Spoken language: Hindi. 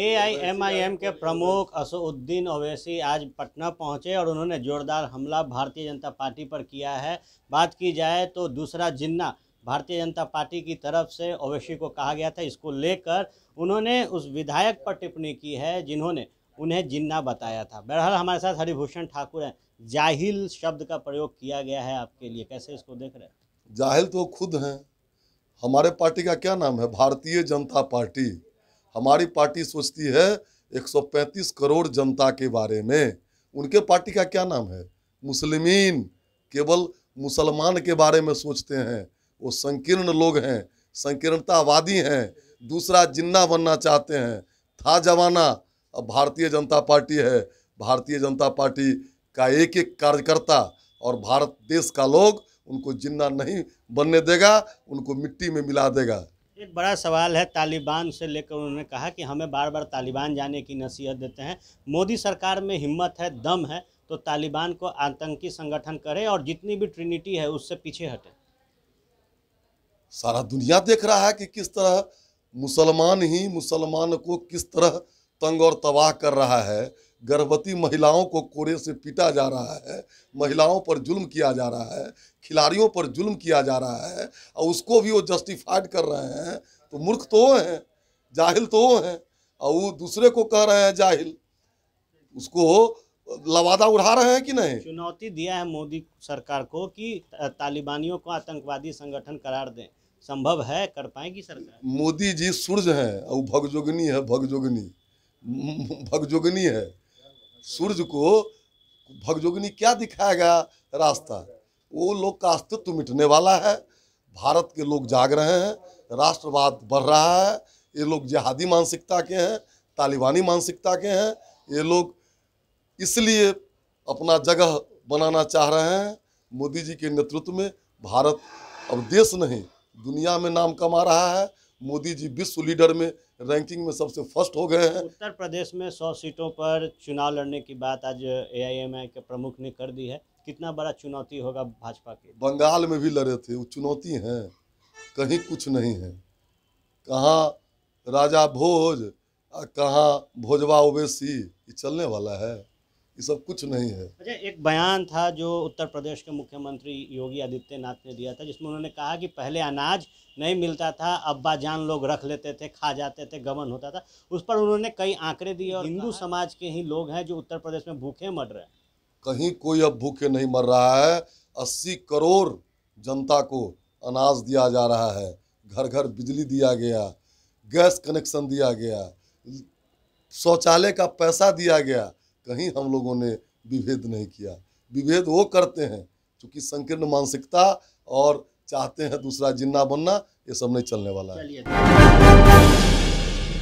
एआईएमआईएम के प्रमुख असदुद्दीन ओवैसी आज पटना पहुंचे और उन्होंने जोरदार हमला भारतीय जनता पार्टी पर किया है बात की जाए तो दूसरा जिन्ना भारतीय जनता पार्टी की तरफ से ओवैसी को कहा गया था इसको लेकर उन्होंने उस विधायक पर टिप्पणी की है जिन्होंने उन्हें जिन्ना बताया था बहरहाल हमारे साथ हरिभूषण ठाकुर हैं जाहिल शब्द का प्रयोग किया गया है आपके लिए कैसे इसको देख रहे हैं जाहिल तो खुद हैं हमारे पार्टी का क्या नाम है भारतीय जनता पार्टी हमारी पार्टी सोचती है 135 करोड़ जनता के बारे में उनके पार्टी का क्या नाम है मुस्लिमीन केवल मुसलमान के बारे में सोचते हैं वो संकीर्ण लोग हैं संकीर्णतावादी हैं दूसरा जिन्ना बनना चाहते हैं था जमाना अब भारतीय जनता पार्टी है भारतीय जनता पार्टी का एक एक कार्यकर्ता और भारत देश का लोग उनको जिन्ना नहीं बनने देगा उनको मिट्टी में मिला देगा एक बड़ा सवाल है तालिबान से लेकर उन्होंने कहा कि हमें बार बार तालिबान जाने की नसीहत देते हैं मोदी सरकार में हिम्मत है दम है तो तालिबान को आतंकी संगठन करें और जितनी भी ट्रिनिटी है उससे पीछे हटे सारा दुनिया देख रहा है कि किस तरह मुसलमान ही मुसलमान को किस तरह तंग और तबाह कर रहा है गर्भवती महिलाओं को कोरे से पीटा जा रहा है महिलाओं पर जुल्म किया जा रहा है खिलाड़ियों पर जुल्म किया जा रहा है और उसको भी वो जस्टिफाइड कर रहे हैं तो मूर्ख तो वो हैं जाहिल तो वो हैं और वो दूसरे को कह रहे हैं जाहिल उसको लवादा उड़ा रहे हैं कि नहीं चुनौती दिया है मोदी सरकार को कि तालिबानियों को आतंकवादी संगठन करार दें संभव है कर पाएगी सरकार मोदी जी सूर्य हैं और भगजोगनी है भगजोगनी भगजोगनी है सूर्य को भगजोगिनी क्या दिखाएगा रास्ता वो लोग का अस्तित्व मिटने वाला है भारत के लोग जाग रहे हैं राष्ट्रवाद बढ़ रहा है ये लोग जिहादी मानसिकता के हैं तालिबानी मानसिकता के हैं ये लोग इसलिए अपना जगह बनाना चाह रहे हैं मोदी जी के नेतृत्व में भारत अब देश नहीं दुनिया में नाम कमा रहा है मोदी जी विश्व लीडर में रैंकिंग में सबसे फर्स्ट हो गए हैं उत्तर प्रदेश में सौ सीटों पर चुनाव लड़ने की बात आज ए के प्रमुख ने कर दी है कितना बड़ा चुनौती होगा भाजपा के बंगाल में भी लड़े थे वो चुनौती है कहीं कुछ नहीं है कहाँ राजा भोज कहाँ भोजवा ओवेसी ये चलने वाला है ये सब कुछ नहीं है अच्छा एक बयान था जो उत्तर प्रदेश के मुख्यमंत्री योगी आदित्यनाथ ने दिया था जिसमें उन्होंने कहा कि पहले अनाज नहीं मिलता था अब्बा जान लोग रख लेते थे खा जाते थे गमन होता था उस पर उन्होंने कई आंकड़े दिए और हिंदू समाज के ही लोग हैं जो उत्तर प्रदेश में भूखे मर रहे हैं कहीं कोई अब भूखे नहीं मर रहा है अस्सी करोड़ जनता को अनाज दिया जा रहा है घर घर बिजली दिया गया गैस कनेक्शन दिया गया शौचालय का पैसा दिया गया कहीं हम लोगों ने विभेद नहीं किया विभेद वो करते हैं क्योंकि संकीर्ण मानसिकता और चाहते हैं दूसरा जिन्ना बनना ये सब नहीं चलने वाला है